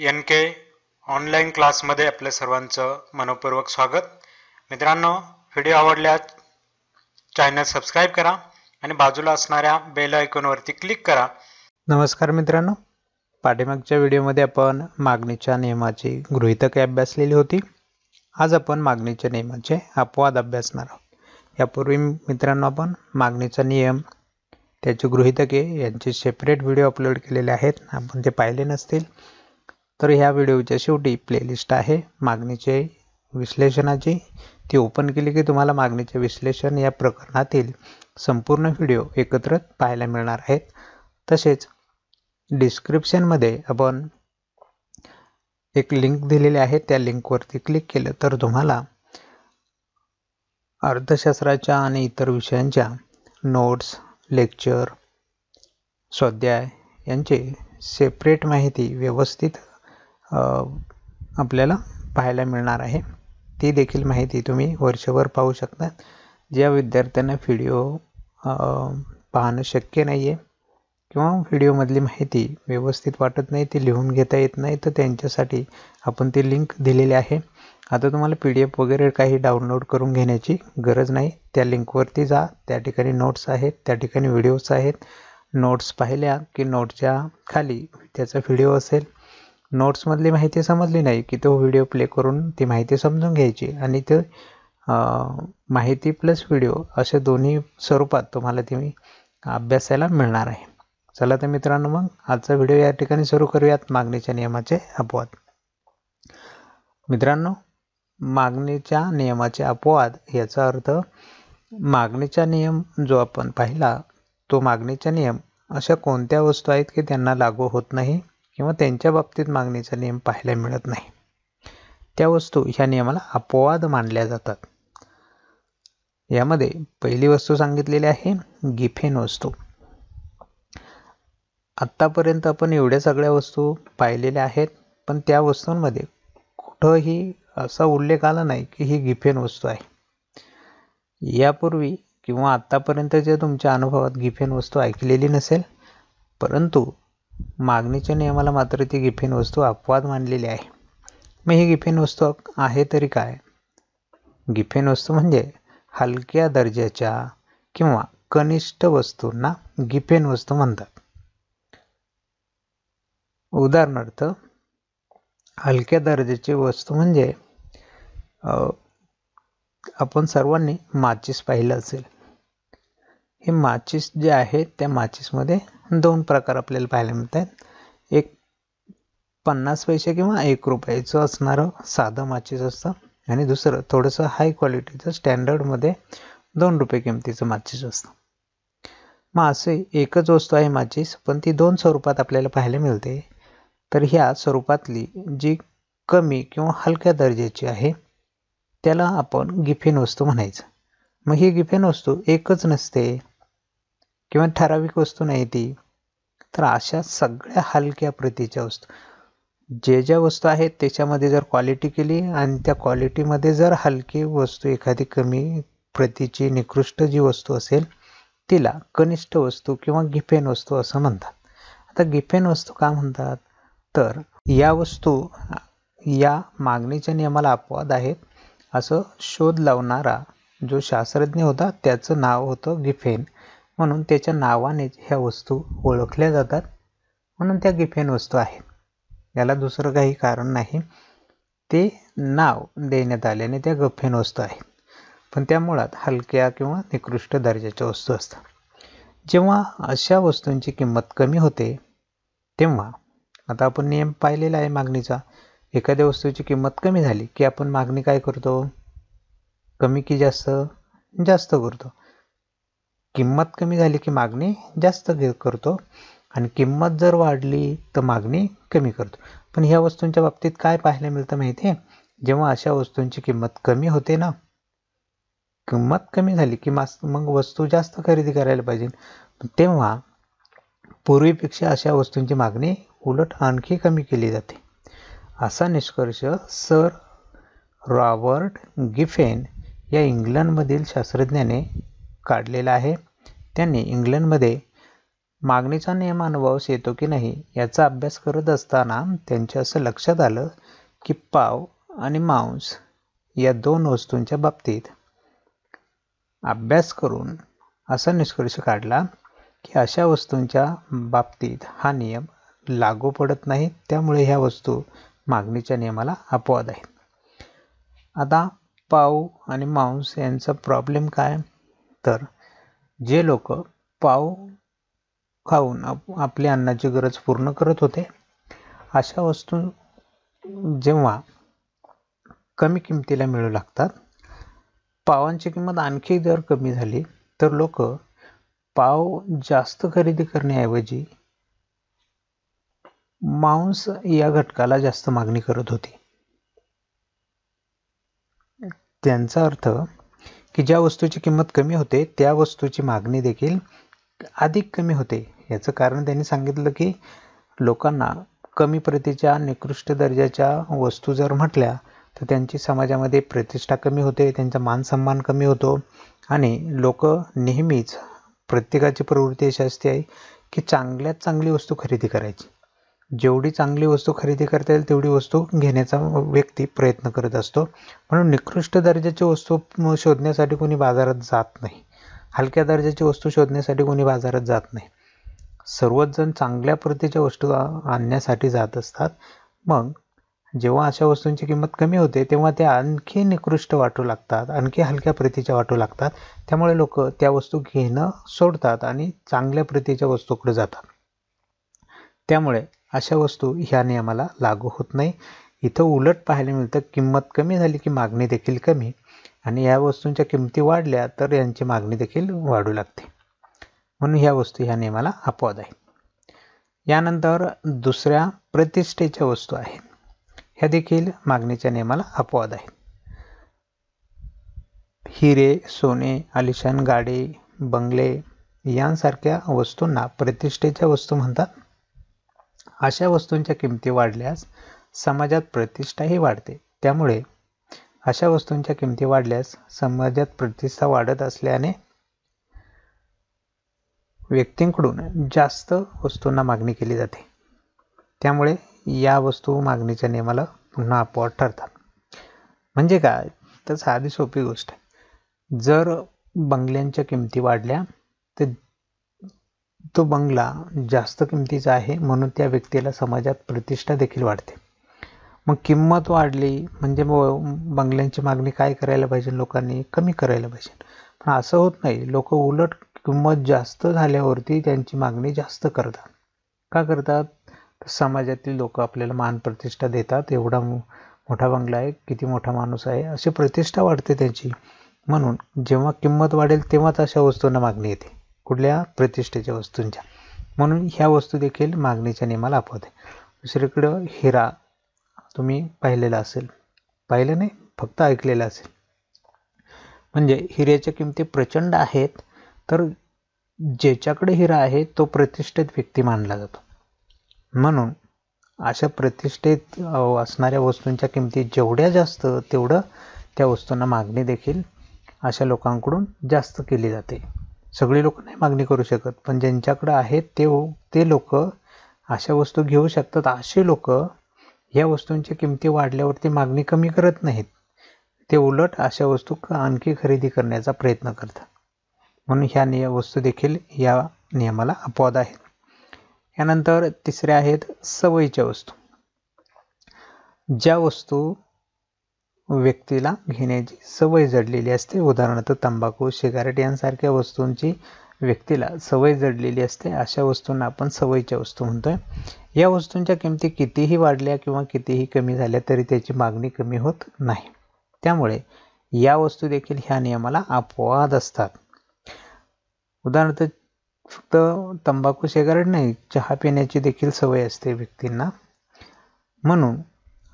N के online क्लासमध्ये आपल्या सर्वांचं मनपूर्वक स्वागत मित्रांनो व्हिडिओ आवडल्यास चॅनल सबस्क्राईब करा आणि बाजूला असणाऱ्या बेल आयकॉनवरती क्लिक करा नमस्कार मित्रांनो पाठीमागच्या व्हिडिओमध्ये आपण मागणीच्या नियमाची गृहितके अभ्यासलेली होती आज आपण मागणीच्या नियमाचे अपवाद अभ्यासणार आहोत यापूर्वी मित्रांनो आपण मागणीचा नियम त्याचे गृहितके यांचे सेपरेट व्हिडिओ अपलोड केलेले आहेत आपण ते पाहिले नसतील तर हा वीडियो शेवटी प्लेलिस्ट है आहे मागणीचे विश्लेषणाची ती ओपन के लिए कि तुम्हारा मागणीचे विश्लेषण या प्रकरण संपूर्ण वीडियो एकत्र पाहायला मिळणार आहेत तसेच एक लिंक दिलेली आहे त्या लिंकवरती क्लिक के तर तुम्हाला अर्थशास्त्राच्या इतर विषयांच्या नोट्स लेक्चर स्वाध्याय यांची सेपरेट माहिती व्यवस्थित अपने पहाय मिलना है ती देखील माहिती तुम्ही वरच्यावर पाहू शकता ज्या विद्यार्थ्यांना वीडियो पहान शक्य नहीं है कि व्हिडिओमधली माहिती व्यवस्थित वाटत नहीं ती लिहून घता नहीं तो अपन ती लिंक दिल्ली है आता तुम्हारा पी डी एफ वगैरह का ही डाउनलोड करून घेण्याची गरज नाही त्या लिंकवरती जा त्या नोट्स हैं त्या ठिकाणी व्हिडिओज आहेत नोट्स पाहिल्या की नोटच्या खाली वीडियो अल नोट्समधली माहिती समजली नाही की तो व्हिडिओ प्ले करून ती माहिती समजून घ्यायची आणि ते माहिती प्लस व्हिडिओ असे दोन्ही स्वरूपात तुम्हाला ती अभ्यासायला मिळणार आहे चला तर मित्रांनो मग आजचा व्हिडिओ या ठिकाणी सुरू करूयात मागणीच्या नियमाचे अपवाद मित्रांनो मागणीच्या नियमाचे अपवाद याचा अर्थ मागणीचा नियम जो आपण पाहिला तो मागणीचा नियम अशा कोणत्या वस्तू आहेत की त्यांना लागू होत नाही किंवा त्यांच्या बाबतीत मागणीचा नियम पाहायला मिळत नाही त्या वस्तू ह्या नियमाला अपवाद मानल्या जातात यामध्ये पहिली वस्तू सांगितलेली आहे गिफेन वस्तू आत्तापर्यंत आपण एवढ्या सगळ्या वस्तू पाहिलेल्या आहेत पण त्या वस्तूंमध्ये कुठंही असा उल्लेख आला नाही की ही गिफेन वस्तू आहे यापूर्वी किंवा आत्तापर्यंत जे तुमच्या अनुभवात गिफेन वस्तू ऐकलेली नसेल परंतु मागणीच्या नियमाला मात्र ती गिफेन वस्तू अपवाद मानलेली आहे मग ही गिफेन वस्तू आहे तरी काय गिफेन वस्तू म्हणजे हलक्या दर्जाच्या किंवा कनिष्ठ वस्तूंना गिफेन वस्तू म्हणतात उदाहरणार्थ हलक्या दर्जाची वस्तू म्हणजे आपण सर्वांनी माचीस पाहिलं असेल हे माचीस जे आहेत त्या माचीसमध्ये दोन प्रकार आपल्याला पाहायला मिळत आहेत एक पन्नास पैसे किंवा एक रुपयाचं असणारं साधं माचीस असतं आणि दुसरं थोडंसं हाय क्वालिटीचं स्टँडर्डमध्ये दोन रुपये किमतीचं माचीस असतं मग असे एकच वस्तू आहे माचीस पण ती दोन स्वरूपात आपल्याला पाहायला मिळते तर ह्या स्वरूपातली जी कमी किंवा हलक्या दर्जाची आहे त्याला आपण गिफेन वस्तू म्हणायचं मग ही गिफेन वस्तू एकच नसते किंवा ठराविक वस्तू नाही ती तर अशा सगळ्या हलक्या प्रतीच्या वस्तू जे ज्या वस्तू आहेत त्याच्यामध्ये जर क्वालिटी केली आणि त्या क्वालिटीमध्ये जर हलकी वस्तू एखादी कमी प्रतीची निकृष्ट जी वस्तू असेल तिला कनिष्ठ वस्तू किंवा गिफेन वस्तू असं म्हणतात आता गिफेन वस्तू का म्हणतात तर या वस्तू या मागणीच्या नियमाला अपवाद आहेत असं शोध लावणारा जो शास्त्रज्ञ होता त्याचं नाव होतं गिफेन म्हणून त्याच्या नावानेच ह्या वस्तू ओळखल्या जातात म्हणून त्या गिफेन वस्तू आहेत याला दुसरं काही कारण नाही ते नाव देण्यात आल्याने त्या गफेन वस्तू आहेत पण त्या मुळात हलक्या किंवा निकृष्ट दर्जाच्या वस्तू असतात जेव्हा अशा वस्तूंची किंमत कमी होते तेव्हा आता आपण नियम पाहिलेला आहे मागणीचा एखाद्या वस्तूची किंमत कमी झाली की आपण मागणी काय करतो कमी की जास्त जास्त करतो किंमत कमी झाली की मागणी जास्त करतो आणि किंमत जर वाढली तर मागणी कमी करतो पण ह्या वस्तूंच्या बाबतीत काय पाहायला मिळतं माहिती आहे जेव्हा अशा वस्तूंची किंमत कमी होते ना किंमत कमी झाली की मग वस्तू जास्त खरेदी करायला पाहिजे तेव्हा पूर्वीपेक्षा अशा वस्तूंची मागणी उलट आणखी कमी केली जाते असा निष्कर्ष सर रॉबर्ट गिफेन या इंग्लंडमधील शास्त्रज्ञाने काढलेला आहे त्यांनी इंग्लंडमध्ये मागणीचा नियम अनुभवास येतो की नाही याचा अभ्यास करत असताना त्यांच्या असं लक्षात आलं की पाव आणि मांस या दोन वस्तूंच्या बाबतीत अभ्यास करून असा निष्कर्ष काढला की अशा वस्तूंच्या बाबतीत हा नियम लागू पडत नाही त्यामुळे ह्या वस्तू मागणीच्या नियमाला अपवाद आहेत आता पाव आणि मांस यांचा प्रॉब्लेम काय तर जे लोक पाव खाऊन आपल्या अन्नाची गरज पूर्ण करत होते अशा वस्तू जेव्हा कमी किमतीला मिळू लागतात पावांची किंमत आणखी जर कमी झाली तर लोक पाव जास्त खरेदी करण्याऐवजी मांस या घटकाला जास्त मागणी करत होती त्यांचा अर्थ की ज्या वस्तूची किंमत कमी होते त्या वस्तूची मागणी देखील अधिक कमी होते याचं कारण त्यांनी सांगितलं की लोकांना कमी प्रतीच्या निकृष्ट दर्जाच्या वस्तू जर म्हटल्या तर त्यांची समाजामध्ये प्रतिष्ठा कमी होते त्यांचा मानसन्मान कमी होतो आणि लोक नेहमीच प्रत्येकाची प्रवृत्ती अशी असते आहे की चांगल्यात चांगली वस्तू खरेदी करायची जेवढी चांगली वस्तू खरेदी करता येईल तेवढी वस्तू घेण्याचा व्यक्ती प्रयत्न करत असतो म्हणून निकृष्ट दर्जाची वस्तू शोधण्यासाठी कोणी बाजारात जात नाही हलक्या दर्जाची वस्तू शोधण्यासाठी कोणी बाजारात जात नाही सर्वच जण चांगल्या प्रतीच्या वस्तू आणण्यासाठी जात असतात मग जेव्हा अशा वस्तूंची किंमत कमी होते तेव्हा त्या आणखी निकृष्ट वाटू लागतात आणखी हलक्या प्रतीच्या वाटू लागतात त्यामुळे लोक त्या वस्तू घेणं सोडतात आणि चांगल्या प्रतीच्या वस्तूकडे जातात त्यामुळे अशा वस्तु हा नियमाला लागू होत नाही इथं उलट पाहायला मिळतं किमत कमी झाली की मागणी कमी आ वस्तु वस्तूंच्या किमती वाढल्या तर यांची मागणी देखील वाढू लागते म्हणून ह्या वस्तू ह्या नियमाला अपवाद है यानंतर दुसर प्रतिष्ठे वस्तु आहेत ह्या देखील मागणीच्या नियमाला अपवाद है हिरे सोने आलिशान गाड़ी बंगले यांसारख्या वस्तूंना प्रतिष्ठेच्या वस्तू म्हणतात अशा वस्तूंच्या किमती वाढल्यास समाजात प्रतिष्ठाही वाढते त्यामुळे अशा वस्तूंच्या किमती वाढल्यास समाजात प्रतिष्ठा वाढत असल्याने व्यक्तींकडून जास्त वस्तूंना मागणी केली जाते त्यामुळे या वस्तू मागणीच्या नियमाला पुन्हा अपवाद ठरतात म्हणजे काय तर साधी सोपी गोष्ट जर बंगल्यांच्या किमती वाढल्या तो बंगला जास्त किमतीचा आहे म्हणून त्या व्यक्तीला समाजात प्रतिष्ठा देखील वाढते मग किंमत वाढली म्हणजे मग बंगल्यांची मागणी काय करायला पाहिजे लोकांनी कमी करायला पाहिजे पण असं होत नाही लोक उलट किंमत जास्त झाल्यावरती त्यांची मागणी जास्त करतात का करतात समाजातील लोक आपल्याला मान प्रतिष्ठा देतात एवढा मोठा बंगला आहे किती मोठा माणूस आहे अशी प्रतिष्ठा वाढते त्यांची म्हणून जेव्हा किंमत वाढेल तेव्हाच अशा वस्तूंना मागणी येते कुठल्या प्रतिष्ठेच्या वस्तूंच्या म्हणून ह्या वस्तू देखील मागणीच्या नियमाला आहे दुसरीकडं हिरा तुम्ही पाहिलेला असेल पाहिलं नाही फक्त ऐकलेलं असेल म्हणजे हिऱ्याच्या किमती प्रचंड आहेत तर ज्याच्याकडे हिरा आहे तो प्रतिष्ठित व्यक्ती मानला जातो म्हणून अशा प्रतिष्ठेत असणाऱ्या वस्तूंच्या किमती जेवढ्या जास्त तेवढं त्या वस्तूंना मागणी देखील अशा लोकांकडून जास्त केली जाते सगळे लोक नाही मागणी करू शकत पण ज्यांच्याकडं आहेत ते हो, ते लोक अशा वस्तू घेऊ शकतात असे लोक या वस्तूंच्या किमती वाढल्यावरती मागणी कमी करत नाहीत ते उलट अशा वस्तू आणखी खरेदी करण्याचा प्रयत्न करतात म्हणून ह्या निय वस्तू देखील या नियमाला अपवाद आहेत यानंतर तिसऱ्या आहेत सवयीच्या वस्तू ज्या वस्तू व्यक्तीला घेण्याची सवय जडलेली असते उदाहरणार्थ तंबाखू सिगारेट यांसारख्या वस्तूंची व्यक्तीला सवय जडलेली असते अशा वस्तूंना आपण सवयीच्या वस्तू म्हणतो आहे या वस्तूंच्या किमती कितीही वाढल्या किंवा कितीही कमी झाल्या तरी त्याची मागणी कमी होत नाही त्यामुळे या वस्तू देखील ह्या नियमाला अपवाद असतात उदाहरणार्थ फक्त तंबाखू सिगारेट नाही चहा पिण्याची देखील सवय असते व्यक्तींना म्हणून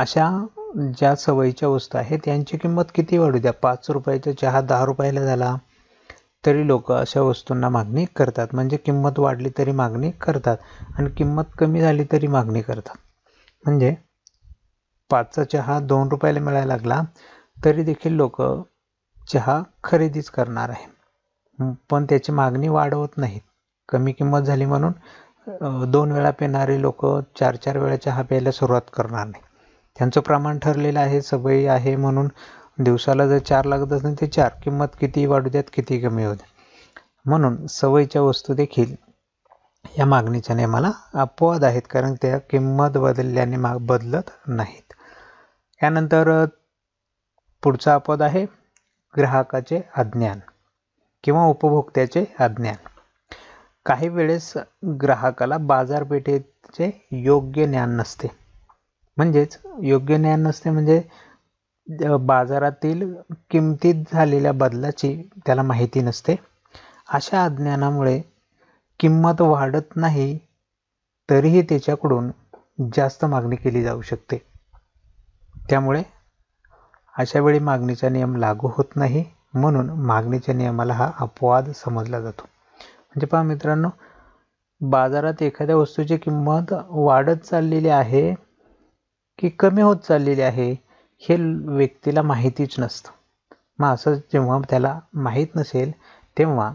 अशा ज्या सवयीच्या वस्तू आहेत त्यांची किंमत किती वाढू द्या पाच रुपयाचा चहा दहा रुपयाला झाला तरी लोक अशा वस्तूंना मागणी करतात म्हणजे किंमत वाढली तरी मागणी करतात आणि किंमत कमी झाली तरी मागणी करतात म्हणजे पाचचा चहा दोन रुपयाला मिळायला लागला तरी देखील लोक चहा खरेदीच करणार आहे पण त्याची मागणी वाढवत नाहीत कमी किंमत झाली म्हणून दोन वेळा पिणारे लोक चार चार वेळा चहा प्यायला सुरुवात करणार नाही त्यांचं प्रमाण ठरलेलं आहे सवयी आहे म्हणून दिवसाला जर चार लागत असेल ते चार किंमत किती वाढू द्यात किती कमी होऊ द्यात म्हणून सवयीच्या वस्तू देखील या मागणीच्या नियमाला अपवाद आहेत कारण त्या किंमत बदलल्याने माग बदलत नाहीत यानंतर पुढचा अपवाद आहे ग्राहकाचे अज्ञान किंवा उपभोक्त्याचे अज्ञान काही वेळेस ग्राहकाला बाजारपेठेचे योग्य ज्ञान नसते म्हणजेच योग्य ज्ञान नसते म्हणजे बाजारातील किमतीत झालेल्या बदलाची त्याला माहिती नसते अशा अज्ञानामुळे किंमत वाढत नाही तरीही त्याच्याकडून जास्त मागणी केली जाऊ शकते त्यामुळे अशावेळी मागणीचा नियम लागू होत नाही म्हणून मागणीच्या नियमाला हा अपवाद समजला जातो म्हणजे पहा मित्रांनो बाजारात एखाद्या वस्तूची किंमत वाढत चाललेली आहे की कमी होत चाललेली आहे हे व्यक्तीला माहितीच नसतं मग असं जेव्हा त्याला माहीत नसेल तेव्हा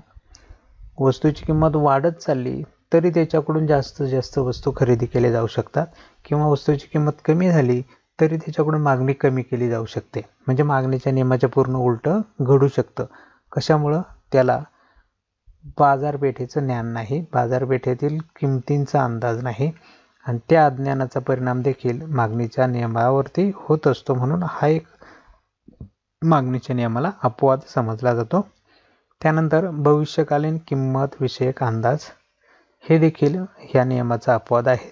वस्तूची किंमत वाढत चालली तरी त्याच्याकडून जास्तीत जास्त वस्तू खरेदी केल्या जाऊ शकतात किंवा वस्तूची किंमत कमी झाली तरी त्याच्याकडून मागणी कमी केली जाऊ शकते म्हणजे मागणीच्या नियमाच्या पूर्ण उलटं घडू शकतं कशामुळं त्याला बाजारपेठेचं ज्ञान नाही बाजारपेठेतील किमतींचा अंदाज नाही आणि त्या अज्ञानाचा परिणाम देखील मागणीच्या नियमावरती होत असतो म्हणून हा एक मागणीच्या नियमाला अपवाद समजला जातो त्यानंतर भविष्यकालीन किंमत विषयक अंदाज हे देखील ह्या नियमाचा अपवाद आहे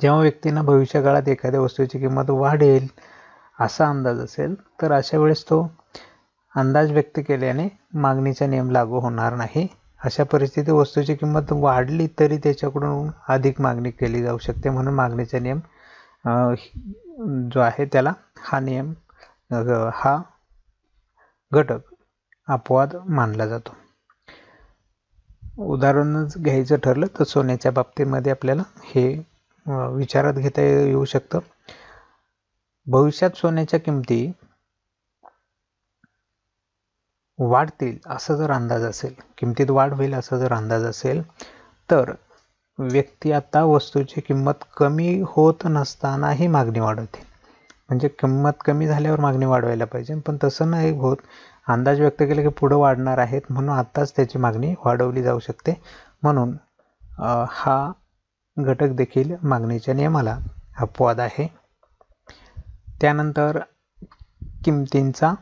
जेव्हा व्यक्तीनं भविष्यकाळात एखाद्या वस्तूची किंमत वाढेल असा अंदाज असेल तर अशा वेळेस तो अंदाज व्यक्त केल्याने मागणीचा नियम लागू होणार नाही अशा परिस्थितीत वस्तूची किंमत वाढली तरी त्याच्याकडून अधिक मागणी केली जाऊ शकते म्हणून मागणीचा नियम जो आहे त्याला हा नियम हा घटक अपवाद मानला जातो उदाहरणच घ्यायचं ठरलं तर सोन्याच्या बाबतीमध्ये आपल्याला हे विचारात घेता येऊ शकतं भविष्यात सोन्याच्या किमती वाढतील असा जर अंदाज असेल किमतीत वाढ होईल असा जर अंदाज असेल तर व्यक्ती आता वस्तूची किंमत कमी होत नसतानाही मागणी वाढवते म्हणजे किंमत कमी झाल्यावर मागणी वाढवायला पाहिजे पण तसं नाही होत अंदाज व्यक्त केले की पुढं वाढणार आहेत म्हणून आत्ताच त्याची मागणी वाढवली जाऊ शकते म्हणून हा घटक देखील मागणीच्या नियमाला अपवाद आहे त्यानंतर किमतींचा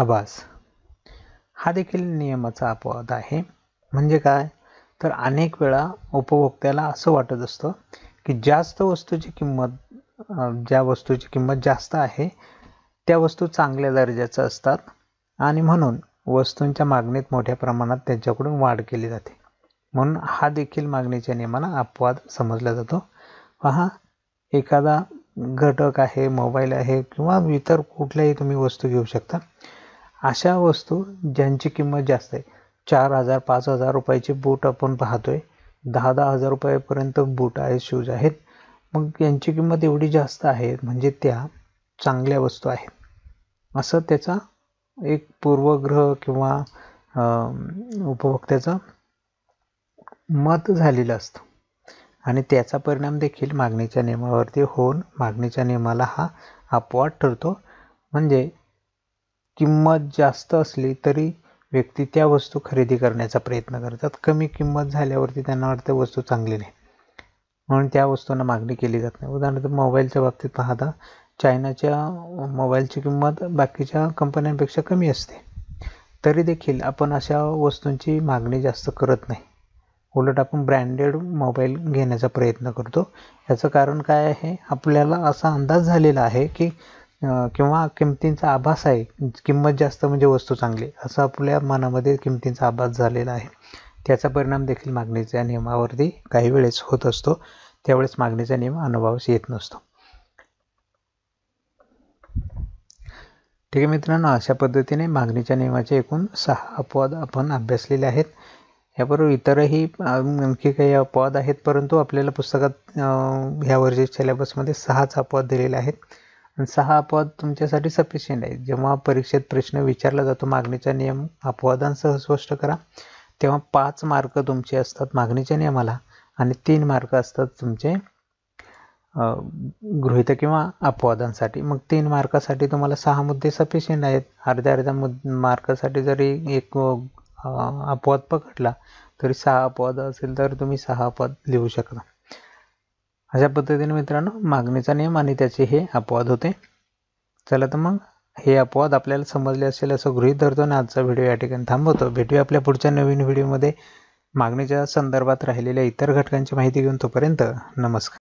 आभास हा देखील नियमाचा अपवाद आहे म्हणजे काय तर अनेक वेळा उपभोक्त्याला असं वाटत असतं की जास्त वस्तूची किंमत ज्या वस्तूची किंमत जास्त आहे त्या वस्तू चांगल्या दर्जाच्या असतात आणि म्हणून वस्तूंच्या मागणीत मोठ्या प्रमाणात त्यांच्याकडून वाढ केली जाते म्हणून हा देखील मागणीच्या नियमाना अपवाद समजला जातो पहा एखादा घटक आहे मोबाईल आहे किंवा इतर कुठल्याही तुम्ही वस्तू घेऊ शकता अशा वस्तू ज्यांची किंमत जास्त आहे चार हजार पाच हजार रुपयाचे बूट आपण पाहतो आहे दहा दहा हजार रुपयापर्यंत बूट आहेत शूज आहेत मग यांची किंमत एवढी जास्त आहे म्हणजे त्या चांगल्या वस्तू आहेत असं त्याचा एक पूर्वग्रह किंवा उपभोक्त्याचं मत झालेलं असतं आणि त्याचा परिणाम देखील मागणीच्या नियमावरती होऊन मागणीच्या नियमाला हा अपवाद ठरतो म्हणजे किंमत जास्त असली तरी व्यक्ती त्या वस्तू खरेदी करण्याचा प्रयत्न करतात कमी किंमत झाल्यावरती त्यांना वाटतं वस्तू चांगली नाही म्हणून त्या वस्तूंना मागणी केली जात नाही उदाहरणार्थ मोबाईलच्या बाबतीत पाहता चायनाच्या मोबाईलची किंमत बाकीच्या कंपन्यांपेक्षा कमी असते तरी देखील आपण अशा वस्तूंची मागणी जास्त करत नाही उलट आपण ब्रँडेड मोबाईल घेण्याचा प्रयत्न करतो याचं कारण काय आहे आपल्याला असा अंदाज झालेला आहे की किंवा किमतींचा आभास आहे किंमत जास्त म्हणजे वस्तू चांगली असं आपल्या मनामध्ये किमतींचा आभास झालेला आहे त्याचा परिणाम देखील मागणीच्या नियमावरती काही वेळेस होत असतो त्यावेळेस मागणीचा नियम अनुभवास येत नसतो ठीक आहे मित्रांनो अशा पद्धतीने मागणीच्या नियमाचे एकूण सहा अपवाद आपण अभ्यासलेले आहेत याबरोबर इतरही आणखी काही अपवाद आहेत परंतु आपल्याला पुस्तकात ह्या वर्षी सिलेबसमध्ये सहाच अपवाद दिलेले आहेत सहा अपवाद तुमच्यासाठी सफिशियंट आहे जेव्हा परीक्षेत प्रश्न विचारला जातो मागणीचा नियम अपवादांसह स्पष्ट करा तेव्हा पाच मार्क तुमचे असतात मागणीच्या नियमाला आणि तीन मार्क असतात तुमचे गृहित किंवा अपवादांसाठी मग तीन मार्कासाठी तुम्हाला सहा मुद्दे सफिशियंट आहेत अर्ध्या अर्ध्या मुद मार्कासाठी जरी एक अपवाद पकडला तरी सहा अपवाद असेल तर तुम्ही सहा अपवाद लिहू शकता अशा पद्धतीने मित्रांनो मागणीचा नियम आणि त्याचे हे अपवाद होते चला तर मग हे अपवाद आपल्याला समजले असेल असं गृहीत धरतो आणि आजचा व्हिडिओ या ठिकाणी थांबवतो भेटूया आपल्या पुढच्या नवीन व्हिडिओमध्ये मागणीच्या संदर्भात राहिलेल्या इतर घटकांची माहिती घेऊन तोपर्यंत नमस्कार